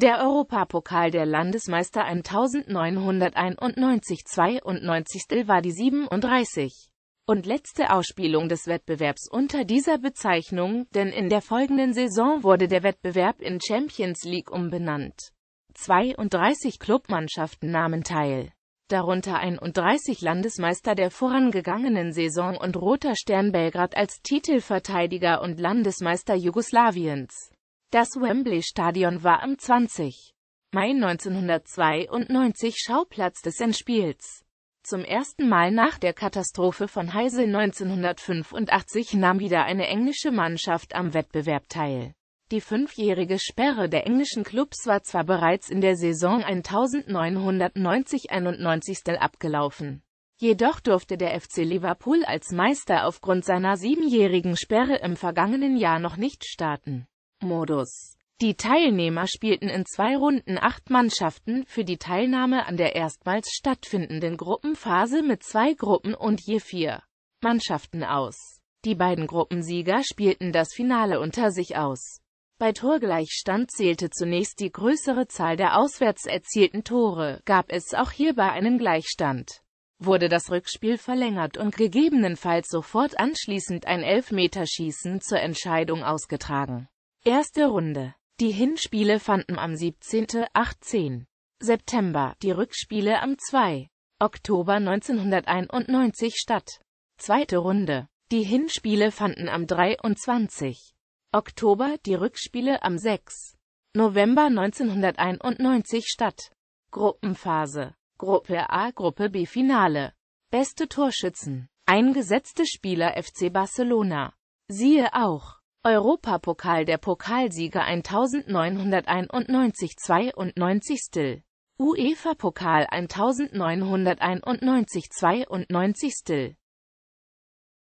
Der Europapokal der Landesmeister 1991-92 war die 37 und letzte Ausspielung des Wettbewerbs unter dieser Bezeichnung, denn in der folgenden Saison wurde der Wettbewerb in Champions League umbenannt. 32 Clubmannschaften nahmen teil, darunter 31 Landesmeister der vorangegangenen Saison und Roter Stern Belgrad als Titelverteidiger und Landesmeister Jugoslawiens. Das Wembley-Stadion war am 20. Mai 1992 Schauplatz des Endspiels. Zum ersten Mal nach der Katastrophe von Heysel 1985 nahm wieder eine englische Mannschaft am Wettbewerb teil. Die fünfjährige Sperre der englischen Clubs war zwar bereits in der Saison 1990-91 abgelaufen, jedoch durfte der FC Liverpool als Meister aufgrund seiner siebenjährigen Sperre im vergangenen Jahr noch nicht starten. Modus. Die Teilnehmer spielten in zwei Runden acht Mannschaften für die Teilnahme an der erstmals stattfindenden Gruppenphase mit zwei Gruppen und je vier Mannschaften aus. Die beiden Gruppensieger spielten das Finale unter sich aus. Bei Torgleichstand zählte zunächst die größere Zahl der auswärts erzielten Tore, gab es auch hierbei einen Gleichstand. Wurde das Rückspiel verlängert und gegebenenfalls sofort anschließend ein Elfmeterschießen zur Entscheidung ausgetragen. Erste Runde. Die Hinspiele fanden am 17., 18. September, die Rückspiele am 2. Oktober 1991 statt. Zweite Runde. Die Hinspiele fanden am 23. Oktober, die Rückspiele am 6. November 1991 statt. Gruppenphase. Gruppe A, Gruppe B Finale. Beste Torschützen. Eingesetzte Spieler FC Barcelona. Siehe auch Europapokal der Pokalsieger 1991-92 Still. UEFA-Pokal 1991-92 Still